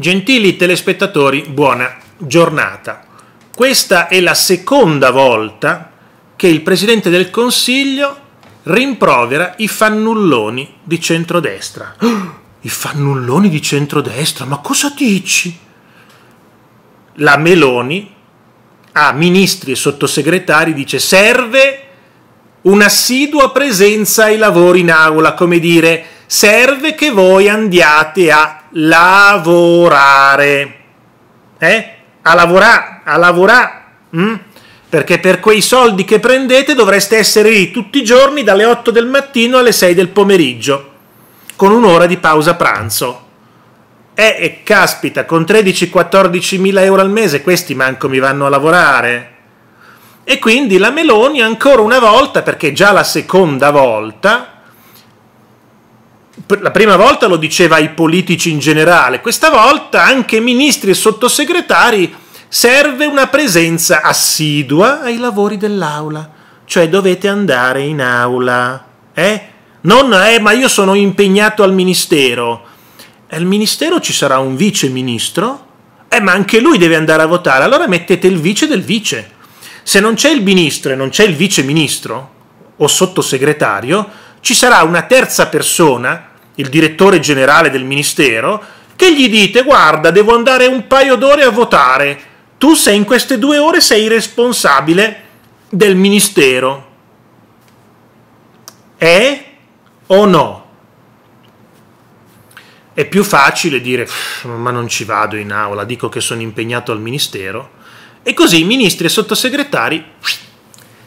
Gentili telespettatori, buona giornata. Questa è la seconda volta che il Presidente del Consiglio rimprovera i fannulloni di centrodestra. Oh, I fannulloni di centrodestra? Ma cosa dici? La Meloni a ministri e sottosegretari dice serve un'assidua presenza ai lavori in aula, come dire serve che voi andiate a lavorare. Eh? A lavorare, a lavorare. Mm? Perché per quei soldi che prendete dovreste essere lì tutti i giorni dalle 8 del mattino alle 6 del pomeriggio, con un'ora di pausa pranzo. Eh, e caspita, con 13-14 mila euro al mese questi manco mi vanno a lavorare. E quindi la Meloni ancora una volta, perché già la seconda volta, la prima volta lo diceva ai politici in generale, questa volta anche ai ministri e sottosegretari serve una presenza assidua ai lavori dell'aula, cioè dovete andare in aula, eh? Non eh, ma io sono impegnato al ministero. Al ministero ci sarà un vice ministro? Eh, ma anche lui deve andare a votare, allora mettete il vice del vice. Se non c'è il ministro e non c'è il vice ministro o sottosegretario, ci sarà una terza persona il direttore generale del ministero, che gli dite guarda, devo andare un paio d'ore a votare, tu sei in queste due ore sei responsabile del ministero. È o no? È più facile dire ma non ci vado in aula, dico che sono impegnato al ministero e così i ministri e sottosegretari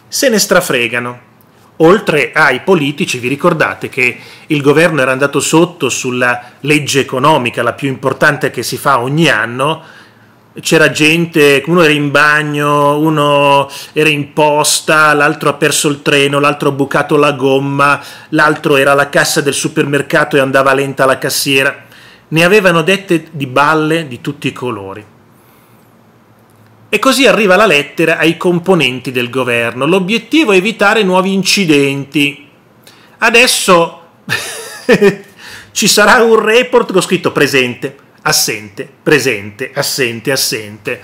se ne strafregano. Oltre ai politici, vi ricordate che il governo era andato sotto sulla legge economica, la più importante che si fa ogni anno, c'era gente, uno era in bagno, uno era in posta, l'altro ha perso il treno, l'altro ha bucato la gomma, l'altro era alla cassa del supermercato e andava lenta la cassiera. Ne avevano dette di balle di tutti i colori. E così arriva la lettera ai componenti del governo. L'obiettivo è evitare nuovi incidenti. Adesso ci sarà un report con scritto presente, assente, presente, assente, assente.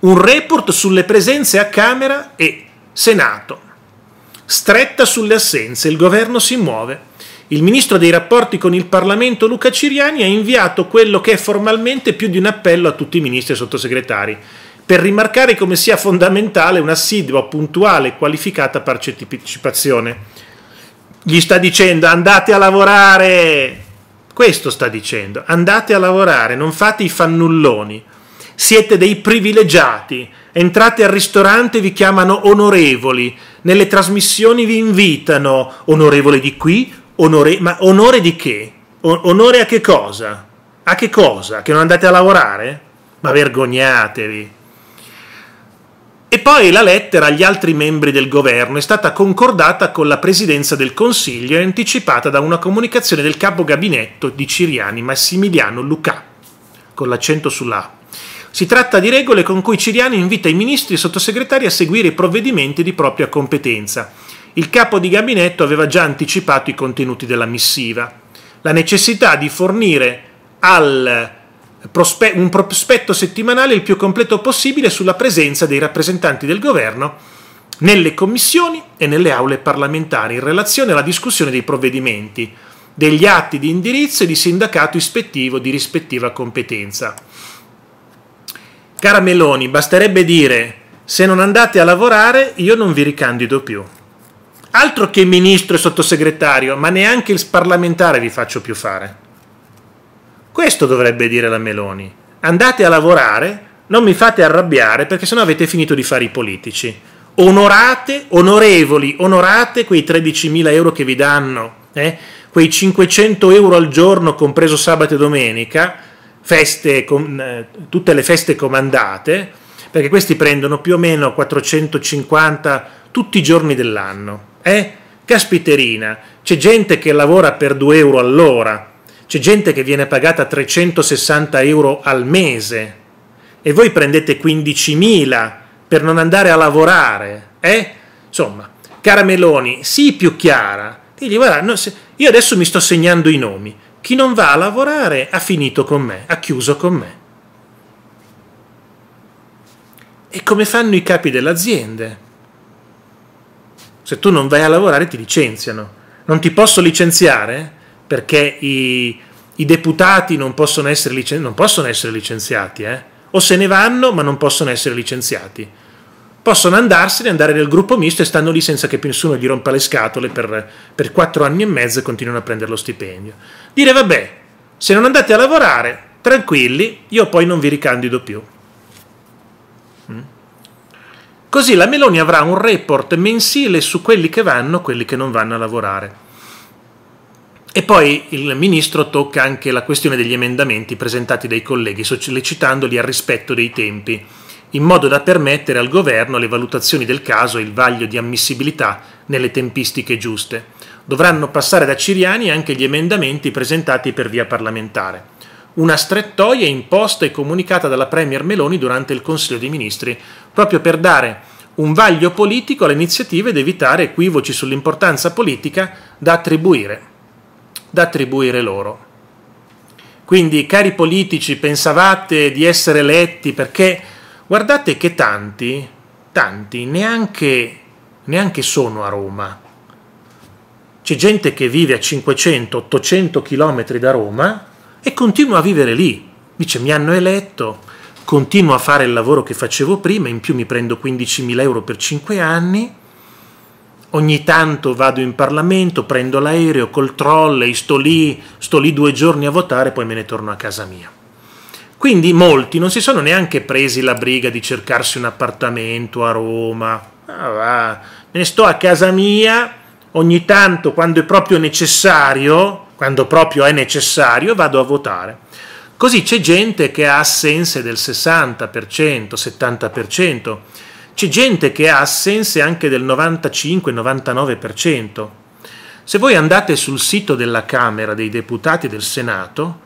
Un report sulle presenze a Camera e Senato. Stretta sulle assenze, il governo si muove. Il ministro dei rapporti con il Parlamento Luca Ciriani ha inviato quello che è formalmente più di un appello a tutti i ministri e sottosegretari per rimarcare come sia fondamentale un'assidua, puntuale e qualificata partecipazione. Gli sta dicendo andate a lavorare, questo sta dicendo, andate a lavorare, non fate i fannulloni, siete dei privilegiati, entrate al ristorante e vi chiamano onorevoli, nelle trasmissioni vi invitano onorevole di qui, onore, ma onore di che? O- onore a che cosa? A che cosa? Che non andate a lavorare? Ma vergognatevi! E poi la lettera agli altri membri del governo è stata concordata con la presidenza del Consiglio e anticipata da una comunicazione del capo gabinetto di Ciriani Massimiliano Lucà, con l'accento sulla A. Si tratta di regole con cui Ciriani invita i ministri e i sottosegretari a seguire i provvedimenti di propria competenza. Il capo di gabinetto aveva già anticipato i contenuti della missiva. La necessità di fornire al prospe- un prospetto settimanale il più completo possibile sulla presenza dei rappresentanti del governo nelle commissioni e nelle aule parlamentari in relazione alla discussione dei provvedimenti, degli atti di indirizzo e di sindacato ispettivo di rispettiva competenza. Cara Meloni, basterebbe dire se non andate a lavorare io non vi ricandido più. Altro che ministro e sottosegretario, ma neanche il parlamentare vi faccio più fare. Questo dovrebbe dire la Meloni. Andate a lavorare, non mi fate arrabbiare perché sennò avete finito di fare i politici. Onorate, onorevoli, onorate quei 13.000 euro che vi danno, eh? quei 500 euro al giorno compreso sabato e domenica, feste, con, eh, tutte le feste comandate, perché questi prendono più o meno 450 tutti i giorni dell'anno. Eh? Caspiterina, c'è gente che lavora per 2 euro all'ora, c'è gente che viene pagata 360 euro al mese e voi prendete 15.000 per non andare a lavorare. Eh? Insomma, cara Meloni, sii più chiara. Digli, guarda, no, se, io adesso mi sto segnando i nomi. Chi non va a lavorare ha finito con me, ha chiuso con me. E come fanno i capi delle aziende? Se tu non vai a lavorare ti licenziano. Non ti posso licenziare? perché i, i deputati non possono essere, licenziati, non possono essere licenziati eh? o se ne vanno ma non possono essere licenziati. Possono andarsene, andare nel gruppo misto e stanno lì senza che nessuno gli rompa le scatole per quattro anni e mezzo e continuano a prendere lo stipendio. Dire vabbè, se non andate a lavorare, tranquilli, io poi non vi ricandido più. Mm. Così la Meloni avrà un report mensile su quelli che vanno e quelli che non vanno a lavorare. E poi il ministro tocca anche la questione degli emendamenti presentati dai colleghi, sollecitandoli al rispetto dei tempi, in modo da permettere al governo le valutazioni del caso e il vaglio di ammissibilità nelle tempistiche giuste. Dovranno passare da Ciriani anche gli emendamenti presentati per via parlamentare. Una strettoia imposta e comunicata dalla Premier Meloni durante il Consiglio dei Ministri, proprio per dare un vaglio politico alle iniziative ed evitare equivoci sull'importanza politica da attribuire da attribuire loro. Quindi, cari politici, pensavate di essere eletti perché guardate che tanti, tanti neanche, neanche sono a Roma. C'è gente che vive a 500-800 km da Roma e continua a vivere lì. Dice mi hanno eletto, continuo a fare il lavoro che facevo prima, in più mi prendo 15.000 euro per 5 anni ogni tanto vado in Parlamento, prendo l'aereo col trolley, sto lì, sto lì due giorni a votare, poi me ne torno a casa mia. Quindi molti non si sono neanche presi la briga di cercarsi un appartamento a Roma. Ah, va. Me ne sto a casa mia, ogni tanto quando è proprio necessario, quando proprio è necessario, vado a votare. Così c'è gente che ha assenze del 60%, 70%, c'è gente che ha assenze anche del 95-99%. Se voi andate sul sito della Camera dei Deputati del Senato,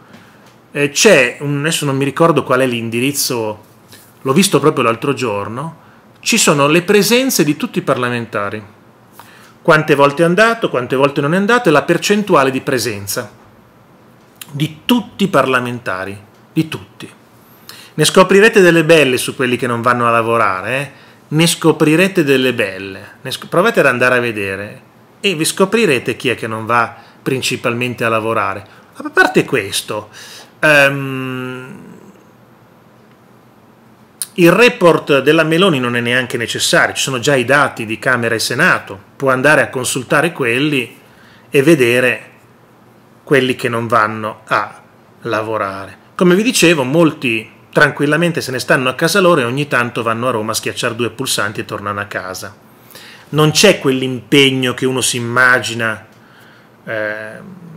eh, c'è, un, adesso non mi ricordo qual è l'indirizzo, l'ho visto proprio l'altro giorno, ci sono le presenze di tutti i parlamentari. Quante volte è andato, quante volte non è andato e la percentuale di presenza di tutti i parlamentari, di tutti. Ne scoprirete delle belle su quelli che non vanno a lavorare, eh? ne scoprirete delle belle. provate ad andare a vedere e vi scoprirete chi è che non va principalmente a lavorare. A parte questo, um, il report della Meloni non è neanche necessario, ci sono già i dati di Camera e Senato, può andare a consultare quelli e vedere quelli che non vanno a lavorare. Come vi dicevo, molti tranquillamente se ne stanno a casa loro e ogni tanto vanno a Roma a schiacciare due pulsanti e tornano a casa. Non c'è quell'impegno che uno si immagina, eh,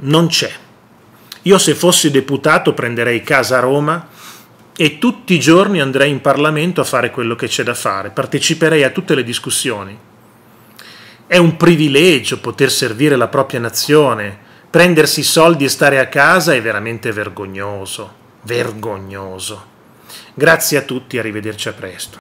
non c'è. Io se fossi deputato prenderei casa a Roma e tutti i giorni andrei in Parlamento a fare quello che c'è da fare, parteciperei a tutte le discussioni. È un privilegio poter servire la propria nazione, prendersi i soldi e stare a casa è veramente vergognoso, vergognoso. Grazie a tutti, arrivederci a presto.